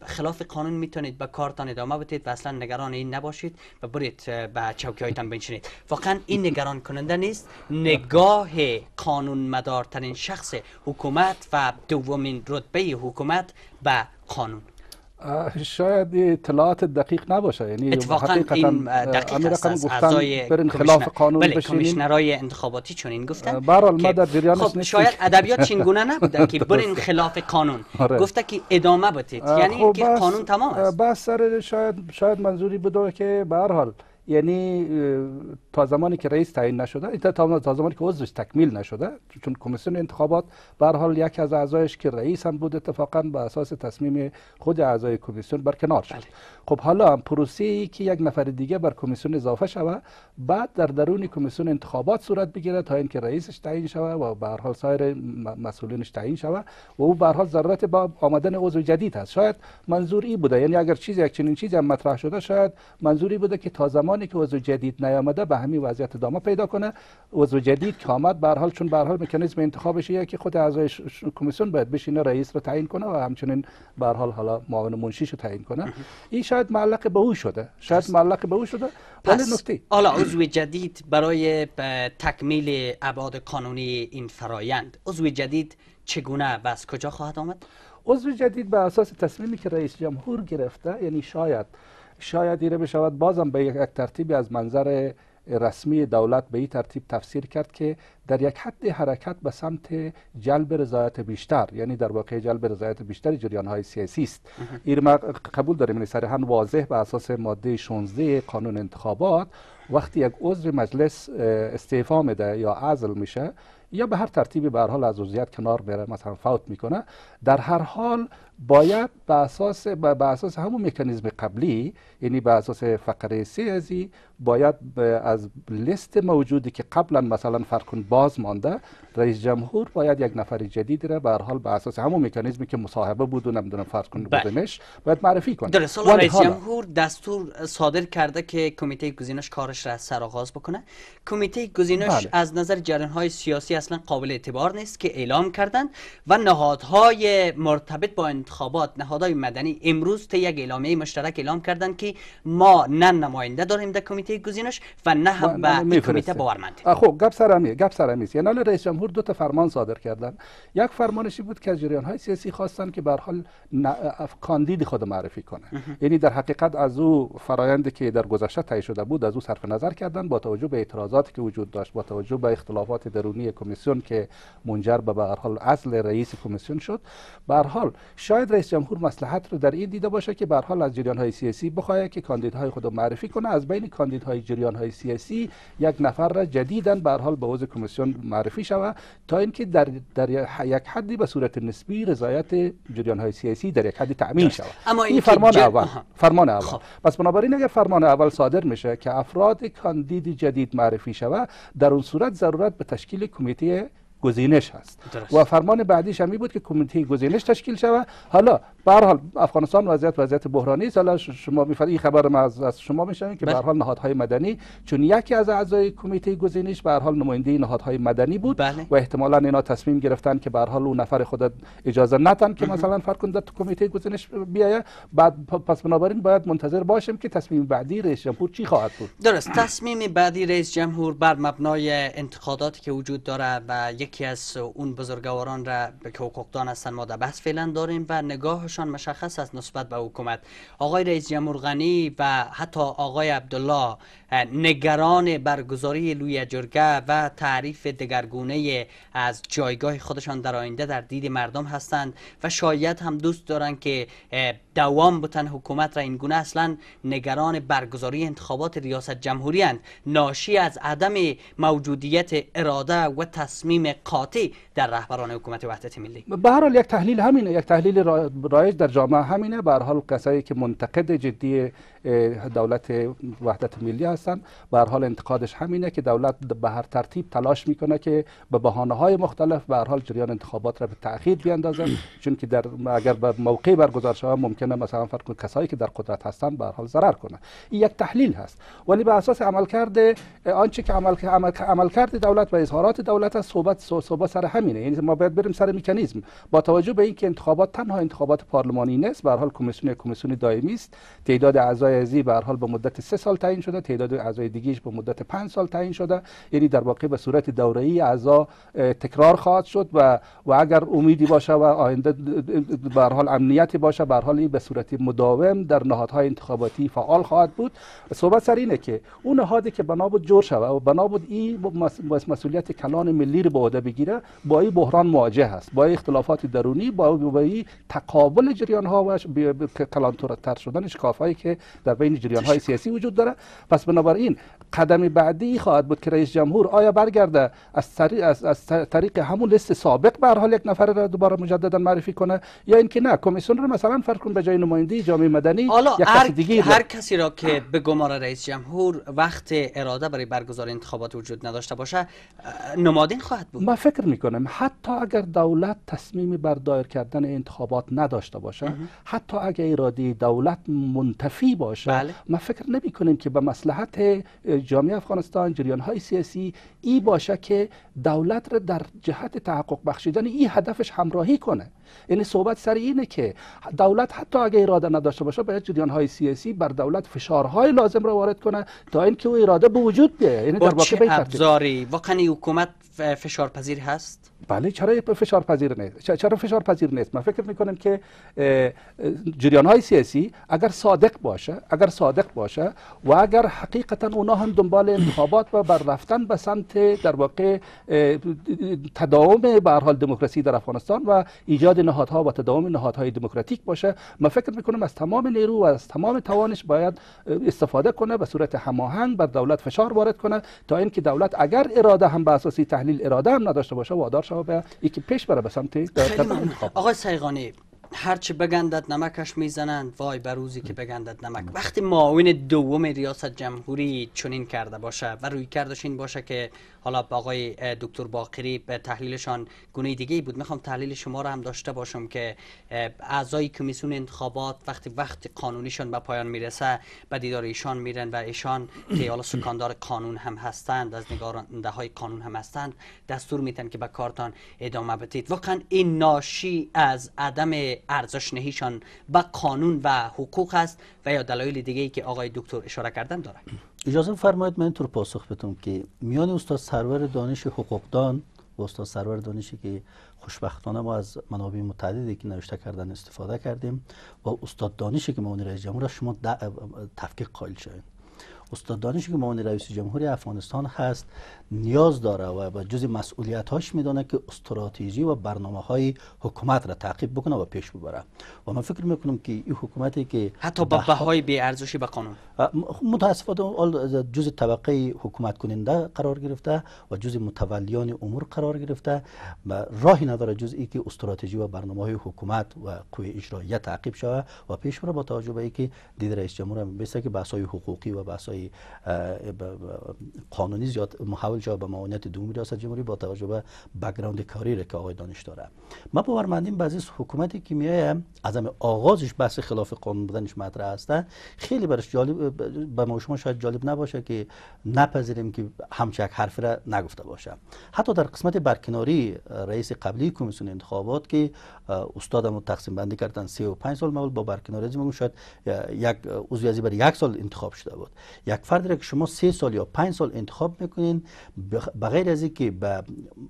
S1: خلاف قانون میتونید به کارتان ادامه بدید و اصلا نگران این نباشید و برید به چوکی هایتان بنشینید واقعا این نگران کننده نیست نگاه قانون مدارترین شخص حکومت و دومین رتبه حکومت به قانون
S2: شاید اطلاعات دقیق نباشه یعنی اتفاقا این دقیق است بر اعضای خلاف قانون بله کمیشنرای
S1: انتخاباتی چون این گفتن برحال ما در جریان خب شاید ادبیات چین گونه نبودن که برین خلاف قانون آره. گفته که ادامه بدید یعنی خب که قانون
S2: تمام است بس سر شاید شاید منظوری بوده که به هر حال یعنی تا زمانی که رئیس تعیین نشده تا تا زمانی که عضوش تکمیل نشده چون کمیسیون انتخابات به حال یکی از اعضایش که رئیس هم بود اتفاقا به اساس تصمیم خود اعضای کمیسیون کنار شد بله. خب حالا هم پروسی ای که یک نفر دیگه بر کمیسیون اضافه شود بعد در درون کمیسیون انتخابات صورت بگیره تا اینکه رئیسش تعیین شود و به حال سایر مسئولینش تعیین شود و او به حال ضرورت با آمدن عضو جدید است شاید منظور ای بوده یعنی اگر چیزی یک چنین چیزی هم مطرح شده شاید منظوری بوده که تا زمانی که عضو جدید نیامده همین وضعیت ادامه پیدا کنه عضو جدید که آمد به حال چون به حال مکانیزم انتخابش که خود اعضای کمیسیون باید بشینه رئیس رو تعیین کنه و همچنین به حال حالا معاون منشیش رو تعیین کنه این شاید معلق به او شده شاید معلق به او شده ولی نکته
S1: حالا عضو جدید برای تکمیل ابعاد قانونی این فرایند عضو جدید چگونه و از کجا خواهد آمد
S2: عضو جدید بر اساس تصمیمی که رئیس جمهور گرفته یعنی شاید شاید ایره بشود بازم به یک ترتیبی از منظر رسمی دولت به این ترتیب تفسیر کرد که در یک حد حرکت به سمت جلب رضایت بیشتر یعنی در واقع جلب رضایت بیشتر جریان های سیاسی است این ما قبول داریم این یعنی هم واضح به اساس ماده 16 قانون انتخابات وقتی یک عضو مجلس استعفا میده یا عزل میشه یا به هر ترتیبی به هر حال از عضویت کنار میره مثلا فوت میکنه در هر حال باید به اساس اساس همون مکانیزم قبلی یعنی به اساس فقره سه ازی باید از لیست موجودی که قبلا مثلا فرکن باز مانده رئیس جمهور باید یک نفر جدید را به حال به اساس همون مکانیزمی که مصاحبه بود و نمیدونم فرکن بودنش بله. باید معرفی کنه درست رئیس
S1: جمهور دستور صادر کرده که کمیته گزینش کارش را سراغاز بکنه کمیته گزینش بله. از نظر های سیاسی اصلا قابل اعتبار نیست که اعلام کردند و نهادهای مرتبط با انتخابات نهادهای مدنی امروز تا یک اعلامیه مشترک اعلام کردند که ما نه نماینده داریم در کمیته گزینش و نه هم به کمیته باورمندیم
S2: خب گپ سر همی گپ سر است یعنی رئیس جمهور دو تا فرمان صادر کردند. یک فرمانشی بود که جریان های سیاسی خواستن که به حال کاندید خود معرفی کنه یعنی در حقیقت از او فرایندی که در گذشته طی شده بود از او صرف نظر کردند، با توجه به اعتراضاتی که وجود داشت با توجه به اختلافات درونی کمیسیون که منجر به به حال اصل رئیس کمیسیون شد به حال شاید باید رئیس جمهور مسلحت رو در این دیده باشه که به حال از جریان های سیاسی بخواهد که کاندیدهای خود رو معرفی کنه از بین کاندیدهای جریان های سیاسی یک نفر را جدیدا به حال به عضو کمیسیون معرفی شوه تا اینکه در در یک حدی به صورت نسبی رضایت جریان های سیاسی در یک حدی تامین شود اما این, فرمان اول فرمان اول خب. پس بنابراین اگر فرمان اول صادر میشه که افراد کاندید جدید معرفی شود در اون صورت ضرورت به تشکیل کمیته گزینش هست و فرمان بعدیش هم بود که کمیته گزینش تشکیل شود حالا به هر حال افغانستان وضعیت وضعیت بحرانی است حالا شما میفرمایید این خبر ما از, از شما میشنویم که به بله. هر حال نهادهای مدنی چون یکی از اعضای کمیته گزینش به هر حال نماینده نهادهای مدنی بود بله. و احتمالا اینا تصمیم گرفتن که به هر حال اون نفر خود اجازه ندن که مثلا فرض کن در کمیته گزینش بیایه بعد پس بنابراین باید منتظر باشیم که تصمیم بعدی رئیس جمهور چی خواهد بود
S1: درست تصمیم بعدی رئیس جمهور بر مبنای انتقاداتی که وجود داره و یکی از اون بزرگواران را که حقوقدان هستند ما در بحث فعلا داریم و نگاه نظرشان مشخص است نسبت به حکومت آقای رئیس جمهور غنی و حتی آقای عبدالله نگران برگزاری لوی جرگه و تعریف دگرگونه از جایگاه خودشان در آینده در دید مردم هستند و شاید هم دوست دارند که دوام بتن حکومت را این گونه اصلا نگران برگزاری انتخابات ریاست جمهوری اند ناشی از عدم موجودیت اراده و تصمیم قاطع در رهبران حکومت وحدت ملی
S2: به هر حال یک تحلیل همینه یک تحلیل رایج در جامعه همینه به هر حال کسایی که منتقد جدی دولت وحدت ملی هستن به حال انتقادش همینه که دولت به هر ترتیب تلاش میکنه که به بهانه های مختلف به هر حال جریان انتخابات را به تاخیر بیاندازه. چون که در اگر به موقع برگزار شود ممکنه مثلا فرض کن کسایی که در قدرت هستن به هر حال ضرر کنه این یک تحلیل هست ولی به اساس عملکرد آنچه که عمل عمل عملکرد دولت و اظهارات دولت از صحبت صحبت سر همینه یعنی ما باید بریم سر مکانیزم با توجه به اینکه انتخابات تنها انتخابات پارلمانی نیست به هر حال کمیسیون کمیسیون دائمی است تعداد اعضای ازی به حال به مدت سه سال تعیین شده تعداد اعضای دیگیش به مدت پنج سال تعیین شده یعنی در واقع به صورت دوره‌ای اعضا تکرار خواهد شد و و اگر امیدی باشه و آینده به حال امنیتی باشه به هر حال این به صورت مداوم در نهادهای انتخاباتی فعال خواهد بود صحبت سر اینه که اون نهادی که بنا بود جور شود و بنا بود این مسئولیت کلان ملی رو به عهده بگیره با این بحران مواجه است با اختلافات درونی با با این تقابل جریان ها و کلان تر شدن شکاف که در بین جریان های سیاسی وجود داره پس این، قدم بعدی خواهد بود که رئیس جمهور آیا برگرده از طریق, از, طریق همون لیست سابق به حال یک نفر را دوباره مجددا معرفی کنه یا اینکه نه کمیسیون رو مثلا فرض کن به جای نماینده جامعه مدنی یک هر, دیگه هر
S1: کسی را که به گمار رئیس جمهور وقت اراده برای برگزار انتخابات وجود نداشته باشه نمادین خواهد
S2: بود ما فکر میکنم حتی اگر دولت تصمیمی بر دایر کردن انتخابات نداشته باشه حتی اگر اراده دولت منتفی بله. ما فکر نمیکنیم که به مصلحت جامعه افغانستان جریان های سیاسی ای باشه که دولت را در جهت تحقق بخشیدن این هدفش همراهی کنه یعنی صحبت سر اینه که دولت حتی اگه اراده نداشته باشه باید جریان های سیاسی بر دولت فشارهای لازم را وارد کنه تا اینکه او اراده به وجود بیاد یعنی در واقع ابزاری
S1: واقعا حکومت فشارپذیر هست
S2: بله چرا فشارپذیر نیست چرا پذیر نیست من فکر میکنم که جریان های سیاسی اگر صادق باشه اگر صادق باشه و اگر حقیقتا اونا هم دنبال انتخابات و بر رفتن به سمت در واقع تداوم به حال دموکراسی در افغانستان و ایجاد نهادها و تداوم نهادهای دموکراتیک باشه من فکر میکنم از تمام نیرو و از تمام توانش باید استفاده کنه به صورت هماهنگ بر دولت فشار وارد کنه تا اینکه دولت اگر اراده هم به اساسی تحلیل اراده هم نداشته باشه وادار شما به اینکه پیش بره به سمت
S1: خب. آقای سیغانی هرچه بگندد نمکش میزنند وای بر روزی که بگندد نمک وقتی معاون دوم ریاست جمهوری چنین کرده باشه و روی کردش این باشه که حالا با آقای دکتر باقری به تحلیلشان گونه دیگه ای بود میخوام تحلیل شما رو هم داشته باشم که اعضای کمیسیون انتخابات وقتی وقت قانونیشان به پایان میرسه به دیدار ایشان میرن و ایشان که حالا سکاندار قانون هم هستند از نگارنده های قانون هم هستند دستور میتن که به کارتان ادامه بدید واقعا این ناشی از عدم ارزش نهیشان با قانون و حقوق است و یا دلایل دیگه ای که آقای دکتر اشاره کردن داره
S3: اجازه فرمایید من اینطور پاسخ بدم که میان استاد سرور دانش حقوقدان و استاد سرور دانشی که خوشبختانه ما از منابع متعددی که نوشته کردن استفاده کردیم و استاد دانشی که اون رئیس جمهور شما تفکیک قائل شدیم دانش که معاون رئیس جمهوری افغانستان هست نیاز داره و به جز مسئولیت هاش میدانه که استراتژی و برنامه های حکومت را تعقیب بکنه و پیش ببره و من فکر میکنم که این حکومتی که حتی با بهای
S1: بی ارزشی به قانون
S3: خب، متاسفانه جز طبقه حکومت کننده قرار گرفته و جز متولیان امور قرار گرفته و راهی نداره جز ای که استراتژی و برنامه های حکومت و قوی اجرایی تعقیب شوه و پیش بره با توجه به اینکه دید رئیس جمهور هم که بحث های حقوقی و بحث های قانونی زیاد محول جواب به معاونت دوم ریاست جمهوری با توجه به بک‌گراند کاری را که آقای دانش داره ما باورمندیم بعضی حکومتی که میایه از آغازش بحث خلاف قانون بودنش مطرح است خیلی برش جالب به ما شما شاید جالب نباشه که نپذیریم که همچک حرفی را نگفته باشه حتی در قسمت برکناری رئیس قبلی کمیسیون انتخابات که استادمو تقسیم بندی کردن 35 سال مول با برکناری شاید یک عضو از بر یک سال انتخاب شده بود یک فرد را که شما سه سال یا پنج سال انتخاب میکنین بغیر از اینکه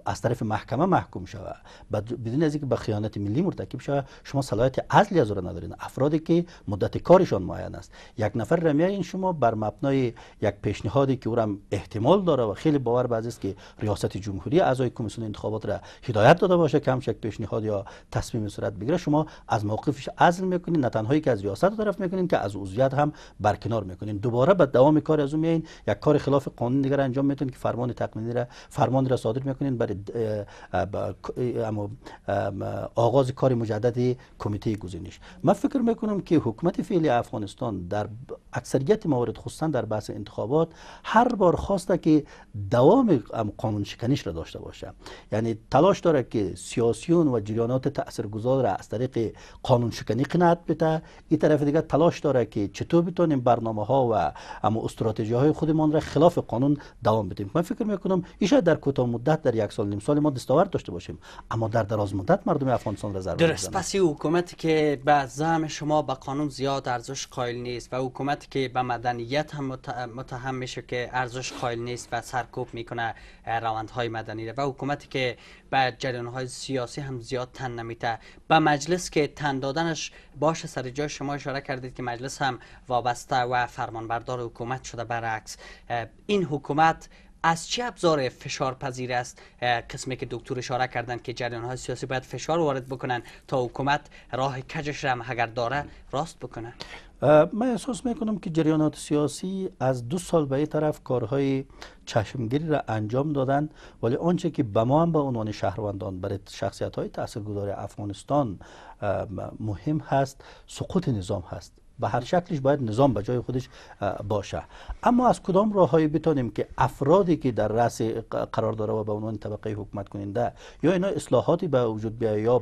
S3: از طرف محکمه محکوم شوه بدون از اینکه به خیانت ملی مرتکب شوه شما صلاحیت اصلی از اون ندارین افرادی که مدت کارشان معین است یک نفر را میارین شما بر مبنای یک پیشنهادی که او احتمال داره و خیلی باور به است که ریاست جمهوری اعضای کمیسیون انتخابات را هدایت داده باشه که یک پیشنهاد یا تصمیم صورت بگیره شما از موقفش عزل میکنین نه تنهایی که از ریاست طرف میکنین که از عضویت هم برکنار میکنین دوباره به میکاره کار از اون میایین یک کار خلاف قانون دیگر انجام میتونید که فرمان تقنینی را فرمان را صادر میکنین برای اما آغاز کار مجدد کمیته گزینش من فکر میکنم که حکومت فعلی افغانستان در اکثریت موارد خصوصا در بحث انتخابات هر بار خواسته که دوام قانون شکنیش را داشته باشه یعنی تلاش داره که سیاسیون و جریانات تاثیرگذار را از طریق قانون شکنی قناعت بده این طرف دیگه تلاش داره که چطور بتونیم برنامه ها و اما استراتژی های خودمان را خلاف قانون دوام بدیم من فکر میکنم ایشا در کوتاه مدت در یک سال نیم سال ما دستاورد داشته باشیم اما در دراز مدت مردم افغانستان را ضربه درست پس
S1: حکومتی که به زعم شما به قانون زیاد ارزش قائل نیست و حکومتی که به مدنیت هم متهم میشه که ارزش قائل نیست و سرکوب میکنه روندهای مدنی را و حکومتی که به های سیاسی هم زیاد تن نمیته به مجلس که تن دادنش باشه سر جای شما اشاره کردید که مجلس هم وابسته و فرمانبردار حکومت شده برعکس این حکومت از چه ابزار فشار پذیر است قسمی که دکتر اشاره کردن که جریان های سیاسی باید فشار وارد بکنن تا حکومت راه کجش را اگر داره راست بکنن
S3: من احساس میکنم که جریانات سیاسی از دو سال به این طرف کارهای چشمگیری را انجام دادن ولی آنچه که به ما هم به عنوان شهروندان برای شخصیت های تاثیرگذار افغانستان مهم هست سقوط نظام هست به هر شکلش باید نظام به جای خودش باشه اما از کدام راههایی بتانیم که افرادی که در رأس قرار داره و به عنوان طبقه حکومت کننده یا اینا اصلاحاتی به وجود بیا یا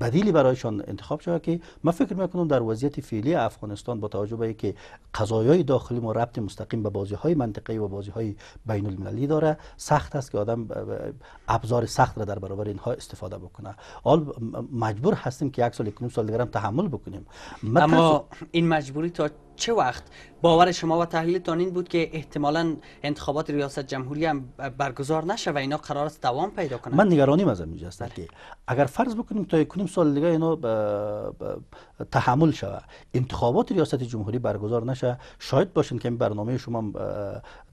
S3: بدیلی برایشان انتخاب شده که من فکر میکنم در وضعیت فعلی افغانستان با توجه به که قضایای داخلی ما ربط مستقیم به بازی های منطقه و بازی های بین المللی داره سخت است که آدم ابزار سخت را در برابر اینها استفاده بکنه حال مجبور هستیم که یک سال یک سال دیگر تحمل بکنیم اما
S1: این مجبوری تا چه وقت باور شما و تحلیل این بود که احتمالا انتخابات ریاست جمهوری هم برگزار نشه و اینا قرار است دوام پیدا کنند من
S3: نگرانیم از اینجا است که بله. اگر فرض بکنیم تا کنیم سال دیگه اینا تحمل شوه انتخابات ریاست جمهوری برگزار نشه شاید باشین که این برنامه شما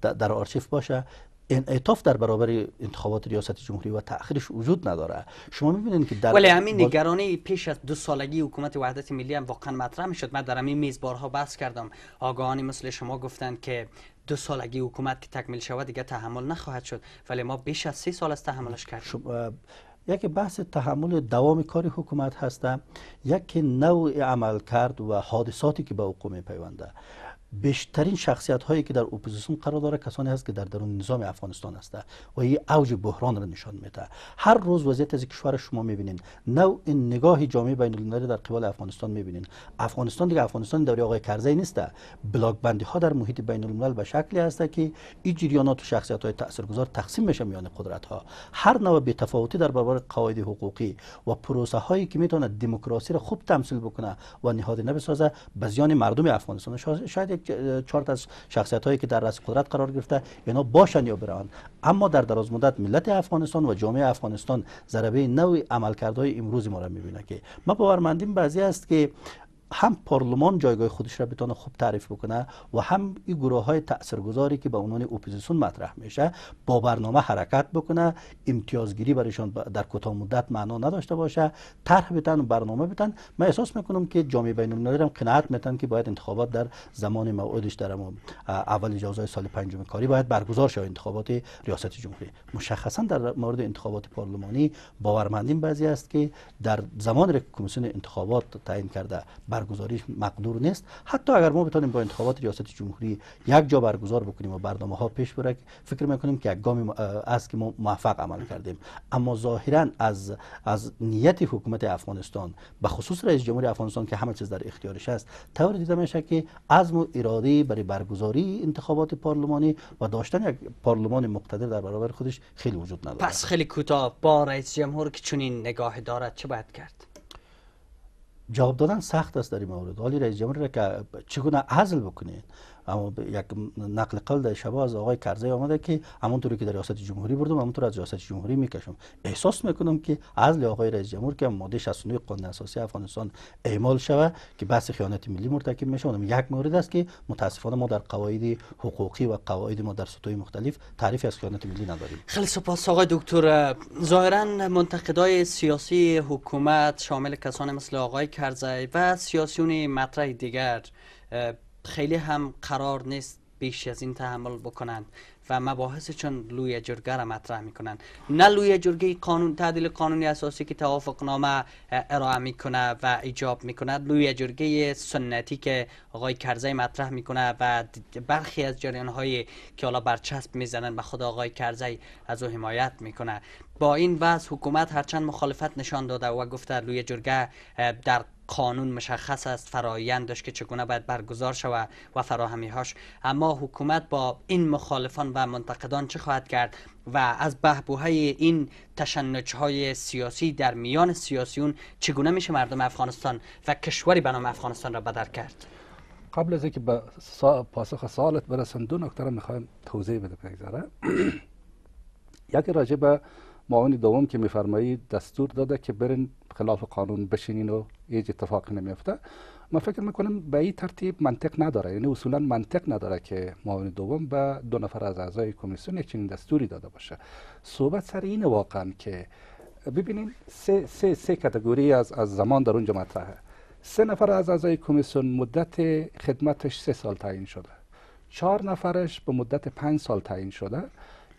S3: در آرشیف باشه انعطاف در برابر انتخابات ریاست جمهوری و تاخیرش وجود نداره شما می‌بینید که در ولی همین
S1: نگرانی پیش از دو سالگی حکومت وحدت ملی هم واقعا مطرح میشد من در همین میزبارها بارها بحث کردم آگاهانی مثل شما گفتند که دو سالگی حکومت که تکمیل شود دیگه تحمل نخواهد شد ولی ما بیش از سه سال از تحملش
S3: کردیم یک بحث تحمل دوام کار حکومت هسته یک نوع عمل کرد و حادثاتی که به حکومت پیونده بیشترین شخصیت هایی که در اپوزیسیون قرار داره کسانی هست که در درون نظام افغانستان هسته و این اوج بحران را نشان میده هر روز وضعیت از کشور شما میبینین این نگاه جامعه بین المللی در قبال افغانستان میبینین افغانستان دیگه افغانستان دوری آقای کرزی نیست بلاک بندی ها در محیط بین الملل به شکلی هست که این جریانات و شخصیت های تاثیرگذار تقسیم میشه میان قدرت ها هر نوع تفاوتی در برابر قواعد حقوقی و پروسه هایی که میتونه دموکراسی را خوب تمثیل بکنه و نهادی نبسازه به زیان مردم افغانستان شاید یک چهار از شخصیت هایی که در رأس قدرت قرار گرفته اینا باشن یا بران اما در دراز مدت ملت افغانستان و جامعه افغانستان ضربه نوی عملکردهای امروزی ما را میبینه که ما باورمندیم بعضی است که هم پارلمان جایگاه خودش را بتونه خوب تعریف بکنه و هم این گروه های تاثیرگذاری که به عنوان اپوزیسیون مطرح میشه با برنامه حرکت بکنه امتیازگیری برایشان در کوتاه مدت معنا نداشته باشه طرح بتن و برنامه بتن من احساس میکنم که جامعه بین المللی هم قناعت میتن که باید انتخابات در زمان موعدش در اول اجازه سال پنجم کاری باید برگزار شود انتخابات ریاست جمهوری مشخصا در مورد انتخابات پارلمانی باورمندیم بعضی است که در زمان کمیسیون انتخابات تعیین کرده برگزاریش مقدور نیست حتی اگر ما بتونیم با انتخابات ریاست جمهوری یک جا برگزار بکنیم و برنامه ها پیش بره فکر میکنیم که یک گامی است که ما موفق عمل کردیم اما ظاهرا از از نیت حکومت افغانستان به خصوص رئیس جمهور افغانستان که همه چیز در اختیارش است طور دیده میشه که عزم و اراده برای برگزاری انتخابات پارلمانی و داشتن یک پارلمان مقتدر در برابر خودش خیلی وجود نداره
S1: پس خیلی کوتاه با رئیس جمهور که چنین نگاه دارد چه باید کرد
S3: جواب دادن سخت است در این مورد حالی رئیس جمهور را که چگونه عزل بکنید اما یک نقل قول در شبا از آقای کرزی آمده که همونطوری که در ریاست جمهوری بردم همونطور از ریاست جمهوری میکشم احساس میکنم که از آقای رئیس جمهور که ماده 69 قانون اساسی افغانستان اعمال شوه که بحث خیانت ملی مرتکب میشه اونم یک مورد است که متاسفانه ما در قواعد حقوقی و قواعد ما در سطوح مختلف تعریف از خیانت ملی نداریم
S1: خیلی سپاس آقای دکتر ظاهرا منتقدای سیاسی حکومت شامل کسانی مثل آقای کرزی و سیاسیون مطرح دیگر خیلی هم قرار نیست بیش از این تحمل بکنند و مباحث چون لوی جرگه را مطرح میکنند نه لوی جرگه قانون تعدیل قانونی اساسی که توافق نامه ارائه میکنه و ایجاب میکنه لوی جرگه سنتی که آقای کرزی مطرح میکنه و برخی از جریان هایی که حالا برچسب میزنن به خود آقای کرزی از او حمایت میکنه با این وضع حکومت هرچند مخالفت نشان داده و گفته لوی جرگه در قانون مشخص است فرایندش که چگونه باید برگزار شود و فراهمی هاش اما حکومت با این مخالفان و منتقدان چه خواهد کرد و از بهبوهای این تشنج های سیاسی در میان سیاسیون چگونه میشه مردم افغانستان و کشوری به نام افغانستان را بدر کرد
S2: قبل از اینکه به پاسخ سوالت برسم دو نکته را میخوایم توضیح بده بگذاره یکی راجع به معاون دوم که میفرمایید دستور داده که برین خلاف قانون بشینین و هیچ اتفاقی نمیفته ما فکر میکنیم به این ترتیب منطق نداره یعنی اصولا منطق نداره که معاون دوم به دو نفر از اعضای کمیسیون یک چنین دستوری داده باشه صحبت سر این واقعا که ببینیم سه, سه, سه کتگوری از, از زمان در اونجا مطرحه سه نفر از اعضای کمیسیون مدت خدمتش سه سال تعیین شده چهار نفرش به مدت پنج سال تعیین شده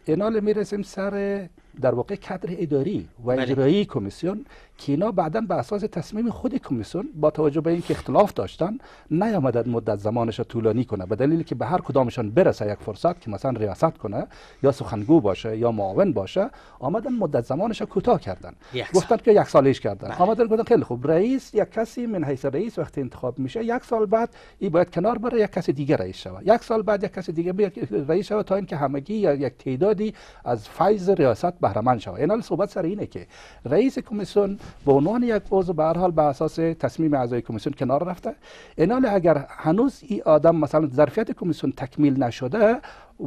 S2: اینال میرسیم سر در واقع کادر اداری و بله. اجرایی کمیسیون که اینا بعدا به اساس تصمیم خود کمیسیون با توجه به اینکه اختلاف داشتن نیامدن مدت زمانش را طولانی کنه به دلیلی که به هر کدامشان برسه یک فرصت که مثلا ریاست کنه یا سخنگو باشه یا معاون باشه آمدن مدت زمانش را کوتاه کردن گفتن که یک سالیش کردن بله. آمدن گفتن خیلی خوب رئیس یا کسی من حیث رئیس وقتی انتخاب میشه یک سال بعد این باید کنار بره یک کسی دیگه رئیس شود یک سال بعد یک کسی دیگه رئیس شود تا اینکه همگی یا یک تعدادی از فیض ریاست بهره شود این حال صحبت سر اینه که رئیس کمیسیون به عنوان یک عضو به هر حال به اساس تصمیم اعضای کمیسیون کنار رفته این اگر هنوز این آدم مثلا ظرفیت کمیسیون تکمیل نشده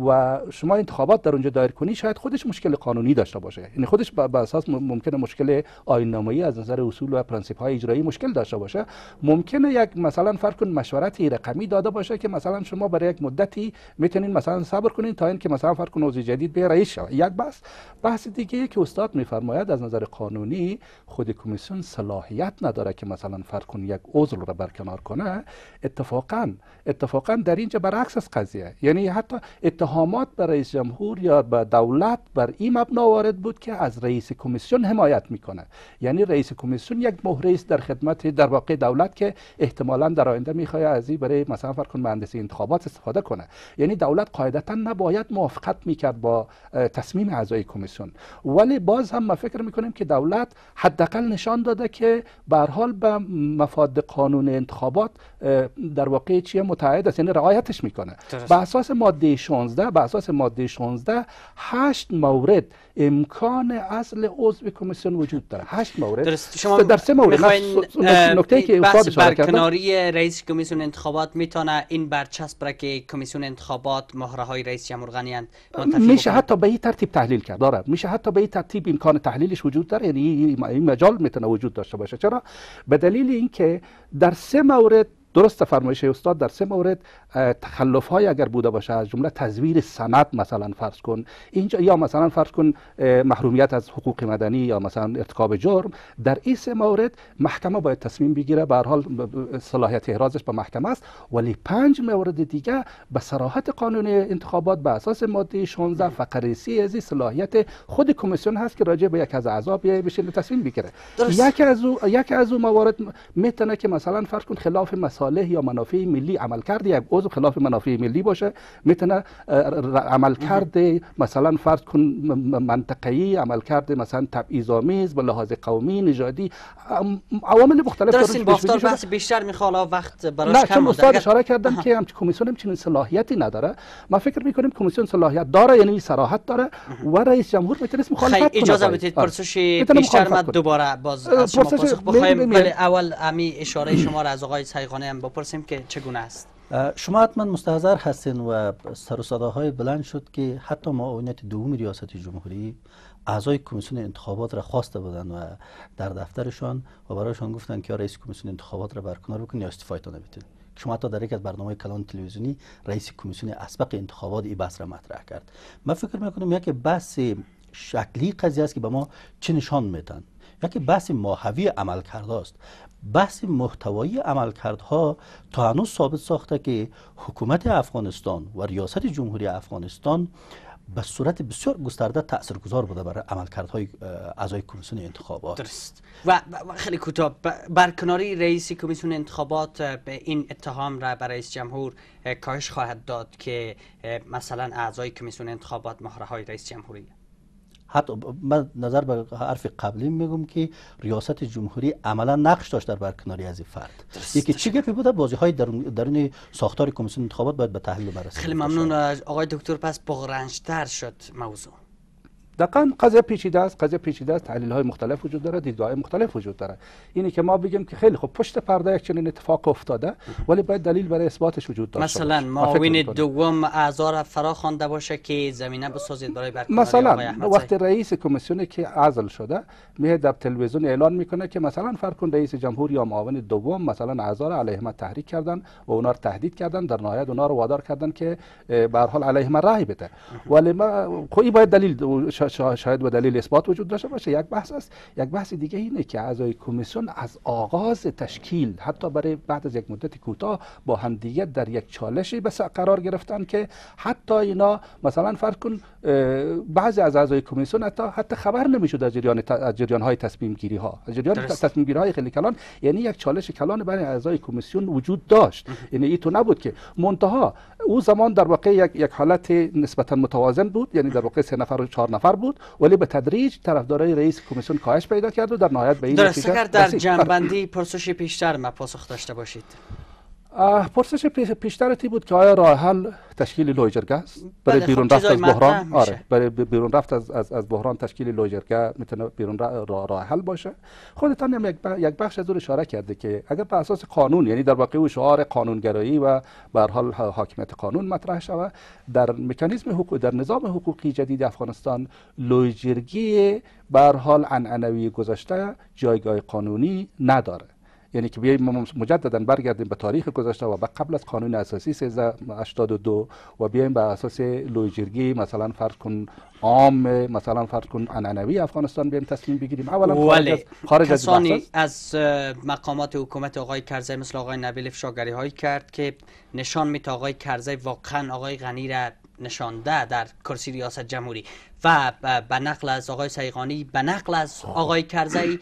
S2: و شما انتخابات در اونجا دایر کنی شاید خودش مشکل قانونی داشته باشه یعنی خودش به اساس ممکنه مشکل آیین از نظر اصول و پرانسیپ های اجرایی مشکل داشته باشه ممکنه یک مثلا فرض کن مشورت رقمی داده باشه که مثلا شما برای یک مدتی میتونین مثلا صبر کنین تا اینکه مثلا فرض کن جدید به رئیس شود یک بحث بحث دیگه که استاد میفرماید از نظر قانونی خود کمیسیون صلاحیت نداره که مثلا فرض کن یک عضو رو برکنار کنه اتفاقا اتفاقا در اینجا برعکس از قضیه یعنی حتی اتهامات به رئیس جمهور یا به دولت بر این مبنا وارد بود که از رئیس کمیسیون حمایت میکنه یعنی رئیس کمیسیون یک مهره است در خدمت در واقع دولت که احتمالا در آینده میخواد از این برای مثلا فرض کن مهندسی انتخابات استفاده کنه یعنی دولت قاعدتا نباید موافقت میکرد با تصمیم اعضای کمیسیون ولی باز هم ما فکر میکنیم که دولت حداقل نشان داده که به حال به مفاد قانون انتخابات در واقع چیه متعهد است یعنی رعایتش میکنه به اساس ماده 16 16 به اساس ماده 16 8 مورد امکان اصل عضو کمیسیون وجود داره 8 مورد
S1: شما در سه مورد نکته که استاد بر رئیس کمیسیون انتخابات میتونه این برچسب را که کمیسیون انتخابات مهره های رئیس جمهور غنی میشه
S2: حتی به این ترتیب تحلیل کرد داره میشه حتی به این ترتیب امکان تحلیلش وجود داره یعنی این مجال میتونه وجود داشته باشه چرا به دلیل اینکه در سه مورد درست فرمایش استاد در سه مورد تخلف های اگر بوده باشه از جمله تزویر سند مثلا فرض کن اینجا یا مثلا فرض کن محرومیت از حقوق مدنی یا مثلا ارتکاب جرم در این سه مورد محکمه باید تصمیم بگیره به حال صلاحیت احرازش به محکمه است ولی پنج مورد دیگه به صراحت قانون انتخابات به اساس ماده 16 فقره 3 از صلاحیت خود کمیسیون هست که راجع به یک از اعضا بیای بشه تصمیم بگیره یک از او یک از او موارد میتونه که مثلا فرض کن خلاف مصالح یا منافع ملی عمل کرد یک عضو خلاف منافع ملی باشه میتونه عمل کرده مثلا فرض کن منطقه‌ای عمل کرده مثلا تبعیض‌آمیز به لحاظ قومی نژادی عوامل مختلف درست این بافتار بحث
S1: بیشتر میخواد وقت براش نه چون استاد اشاره کردم که
S2: همچین کمیسیون هم چنین صلاحیتی نداره ما فکر میکنیم کمیسیون صلاحیت داره یعنی صراحت داره و رئیس جمهور میتونه مخالفت کنه اجازه بدید پرسش
S1: آره. بیشتر ما دوباره باز از بخوایم بله اول امی اشاره شما را از آقای سیغانه بپرسیم که چگونه است
S3: شما حتما مستحضر هستین و سر و صداهای بلند شد که حتی ما معاونت دوم ریاست جمهوری اعضای کمیسیون انتخابات را خواسته بودن و در دفترشان و برایشان گفتن که رئیس کمیسیون انتخابات را برکنار بکنید یا استعفایتان بدید شما تا در یک از برنامه کلان تلویزیونی رئیس کمیسیون اسبق انتخابات این بحث را مطرح کرد من فکر میکنم یک بحث شکلی قضیه است که به ما چه نشان میدن یکی بحث ماهوی عمل کرده است بحث محتوایی عملکردها تا هنوز ثابت ساخته که حکومت افغانستان و ریاست جمهوری افغانستان به صورت بسیار گسترده تاثیرگذار بوده بر عملکردهای اعضای کمیسیون انتخابات درست
S1: و خیلی کوتاه برکناری رئیس کمیسیون انتخابات به این اتهام را برای رئیس جمهور کاهش خواهد داد که مثلا اعضای کمیسیون انتخابات مهره های رئیس جمهوری
S3: حتی من نظر به حرف قبلی میگم که ریاست جمهوری عملا نقش داشت در برکناری از فرد یکی چی گپی بوده بازی های درون, درون ساختار کمیسیون انتخابات باید به تحلیل برسید
S1: خیلی ممنون آقای دکتر پس بغرنجتر شد موضوع
S3: دقیقا قضیه پیچیده است قضیه پیچیده
S2: است تحلیل های مختلف وجود داره دیدگاه مختلف وجود داره اینی که ما بگیم که خیلی خوب پشت پرده یک چنین اتفاق افتاده ولی باید دلیل برای اثباتش وجود داشته مثلا معاون
S1: دوم اعضا را فرا خوانده باشه که زمینه بسازید برای برکناری مثلا وقتی
S2: رئیس کمیسیون که عزل شده میاد در تلویزیون اعلان میکنه که مثلا فرکن رئیس جمهور یا معاون دوم مثلا اعضا را علیه ما تحریک کردن و اونا را تهدید کردن در نهایت اونا را وادار کردن که به هر حال علیه ما رأی بده ولی ما خب باید دلیل شاید با دلیل اثبات وجود داشته باشه یک بحث است یک بحث دیگه اینه که اعضای کمیسیون از آغاز تشکیل حتی برای بعد از یک مدت کوتاه با همدیگه در یک چالشی به قرار گرفتن که حتی اینا مثلا فرض کن بعضی از اعضای کمیسیون حتی حتی خبر نمیشد از جریان از جریان های تصمیم گیری ها از جریان تصمیم گیری های خیلی کلان یعنی یک چالش کلان برای اعضای کمیسیون وجود داشت یعنی این تو نبود که منتها او زمان در واقع یک, یک حالت نسبتا متوازن بود یعنی در واقع سه نفر و چهار نفر بود ولی به تدریج طرفدارای رئیس کمیسیون کاهش پیدا کرد و در نهایت به این رسید. در جنبندی
S1: پرسش بیشتر ما پاسخ داشته باشید
S2: پرسش پیشترتی بود که آیا راه حل تشکیل لویجرگه است بله، برای خب، بیرون رفت از بحران آره برای بیرون رفت از از, از بحران تشکیل لویجرگه میتونه بیرون راه حل باشه خودتان هم یک بخش از اون اشاره کرده که اگر به اساس قانون یعنی در واقع شعار قانونگرایی و به حال حاکمیت قانون مطرح شود در مکانیزم حقوق در نظام حقوقی جدید افغانستان لویجرگی به حال عنعنوی گذاشته جایگاه قانونی نداره یعنی که بیایم مجددا برگردیم به تاریخ گذشته و به قبل از قانون اساسی 1382 و بیایم به اساس لویجرگی مثلا فرض کن عام مثلا فرض کن عنعنوی افغانستان بیایم تصمیم بگیریم اولا خارج از
S1: از, مقامات حکومت آقای کرزی مثل آقای نبیل افشاگری هایی کرد که نشان میت آقای کرزی واقعا آقای غنی را نشانده در کرسی ریاست جمهوری و به نقل از آقای سیغانی به نقل از خب. آقای کرزی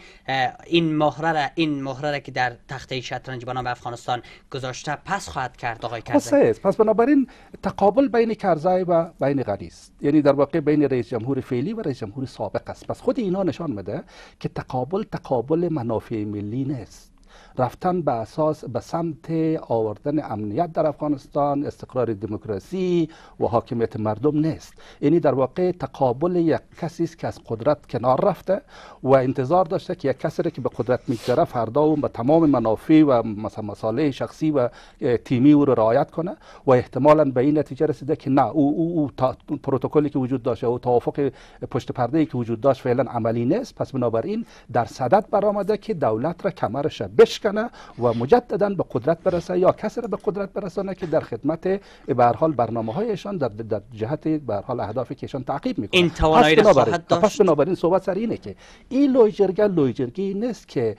S1: این مهره این مهره که در تخته شطرنج به افغانستان گذاشته پس خواهد کرد آقای خب کرزی
S2: پس بنابراین تقابل بین کرزی و بین غنی است یعنی در واقع بین رئیس جمهور فعلی و رئیس جمهور سابق است پس خود اینا نشان میده که تقابل تقابل منافع ملی نیست رفتن به اساس به سمت آوردن امنیت در افغانستان استقرار دموکراسی و حاکمیت مردم نیست یعنی در واقع تقابل یک کسی است که از قدرت کنار رفته و انتظار داشته که یک کسی که به قدرت میگذره فردا و به تمام منافع و مثلا مساله شخصی و تیمی او را رعایت کنه و احتمالا به این نتیجه رسیده که نه او او, او پروتکلی که وجود داشته و توافق پشت پرده ای که وجود داشت فعلا عملی نیست پس بنابراین در صدد برآمده که دولت را کمرش بش بشکنه و مجددا به قدرت برسه یا کسی را به قدرت برسانه که در خدمت به هر حال برنامه هایشان در, در جهت به هر حال اهدافی که ایشان تعقیب میکنه این توانایی را داشت صحبت سر اینه که این لویجرگه لویجرگی نیست که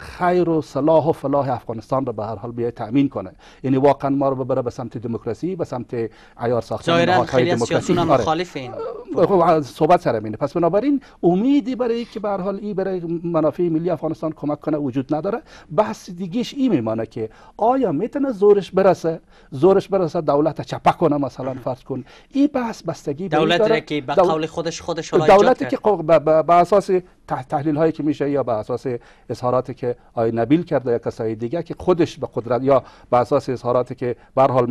S2: خیر و صلاح و فلاح افغانستان را به هر حال بیای تامین کنه یعنی واقعا ما رو ببره به سمت دموکراسی به سمت عیار ساختن نهادهای دموکراسی آره. مخالفین خب، صحبت سر اینه پس بنابراین امیدی برای که به هر حال این برای منافع ملی افغانستان کمک کنه وجود نداره بحث دیگیش ای میمانه که آیا میتونه زورش برسه زورش برسه دولت چپه کنه مثلا فرض کن این بحث بستگی دولت را که به قول خودش
S1: خودش دولت که
S2: به اساس تحلیل هایی که میشه یا به اساس اظهاراتی که آی نبیل کرده یا کسای دیگه که خودش به قدرت یا به اساس اظهاراتی که به حال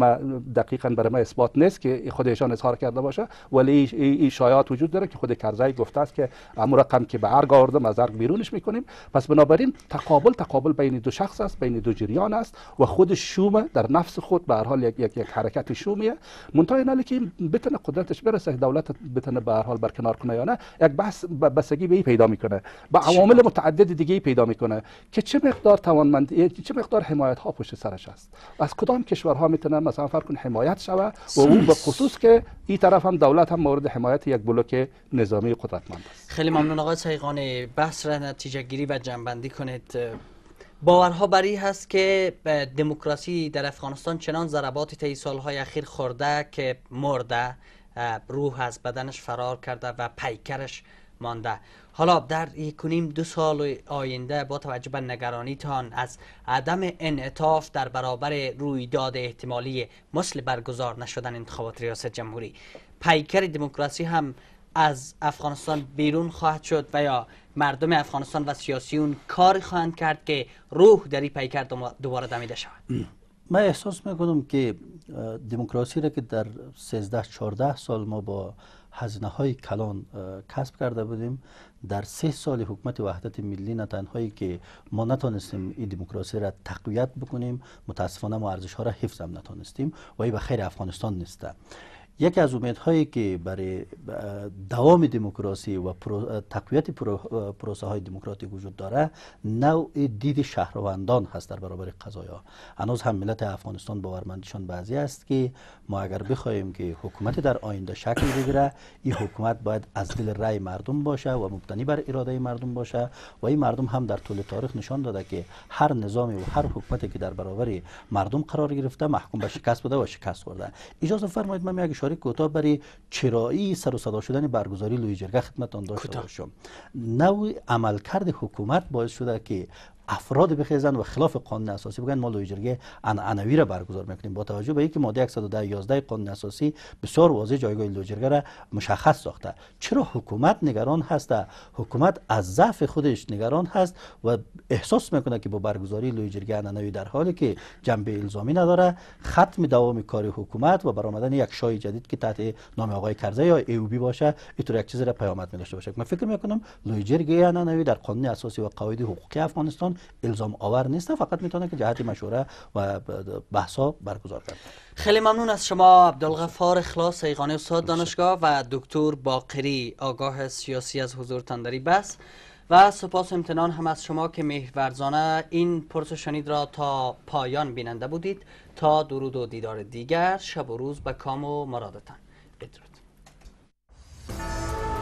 S2: دقیقا برای ما اثبات نیست که خودشان اظهار کرده باشه ولی این شایعات وجود داره که خود کرزی گفته است که امر رقم که به ارگ آوردم از ارگ بیرونش میکنیم پس بنابراین تقابل تقابل بین دو شخص است بین دو جریان است و خود شوم در نفس خود به هر حال یک یک, یک حرکت شومیه منتها اینه که بتونه قدرتش برسه دولت بتونه به هر حال برکنار کنه یا نه یک بحث بسگی به پیدا میکنه میکنه و عوامل متعدد دیگه پیدا میکنه که چه مقدار توانمندی چه مقدار حمایت ها پشت سرش است از کدام کشورها میتونن مثلا فرض کن حمایت شوه و اون به خصوص که این طرف هم دولت هم مورد حمایت یک بلوک نظامی قدرتمند
S1: است خیلی ممنون آقای سیقانی بحث را نتیجه گیری و جنبندی کنید باورها بری هست که دموکراسی در افغانستان چنان ضربات طی سالهای اخیر خورده که مرده روح از بدنش فرار کرده و پیکرش مانده حالا در یک کنیم دو سال آینده با توجه به نگرانیتان از عدم انعطاف در برابر رویداد احتمالی مثل برگزار نشدن انتخابات ریاست جمهوری پیکر دموکراسی هم از افغانستان بیرون خواهد شد و یا مردم افغانستان و سیاسیون کاری خواهند کرد که روح در این پیکر دوباره دمیده شود
S3: من احساس میکنم که دموکراسی را که در 13 14 سال ما با هزینه های کلان کسب کرده بودیم در سه سال حکومت وحدت ملی نه تنهایی که ما نتونستیم این دموکراسی را تقویت بکنیم متاسفانه ما ارزش ها را حفظ هم نتونستیم و این به خیر افغانستان نیسته یکی از امیدهایی که برای دوام دموکراسی و تقویت پروسه های دموکراتیک وجود داره نوع دید شهروندان هست در برابر قضایا هنوز هم ملت افغانستان باورمندشان بعضی است که ما اگر بخوایم که حکومت در آینده شکل بگیره این حکومت باید از دل رای مردم باشه و مبتنی بر اراده مردم باشه و این مردم هم در طول تاریخ نشان داده که هر نظامی و هر حکومتی که در برابر مردم قرار گرفته محکوم به شکست بوده و شکست خورده اجازه فرمایید من اشاره کوتاه برای چرایی سر و صدا شدن برگزاری لوی جرگه خدمتان داشته باشم نوع عملکرد حکومت باعث شده که افراد بخیزن و خلاف قانون اساسی بگن ما جرگه انوی را برگزار میکنیم با توجه به اینکه ماده 111 قانون اساسی بسیار واضح جایگاه لویجرگه را مشخص ساخته چرا حکومت نگران هست حکومت از ضعف خودش نگران هست و احساس میکنه که با برگزاری جرگه انوی در حالی که جنبه الزامی نداره ختم دوام کار حکومت و برآمدن یک شای جدید که تحت نام آقای کرزه یا ای بی باشه اینطور یک چیزی را پیامد میداشته باشه من فکر میکنم لویجرگی عنعنوی در قانون اساسی و قواعد حقوقی افغانستان الزام آور نیست فقط میتونه که جهت مشوره و بحثا برگزار کرد
S1: خیلی ممنون از شما عبدالغفار اخلاص ایقانی استاد دانشگاه و دکتر باقری آگاه سیاسی از حضور تندری بس و سپاس و امتنان هم از شما که مهرورزانه این پرس را تا پایان بیننده بودید تا درود و دیدار دیگر شب و روز به کام و مرادتان بدرود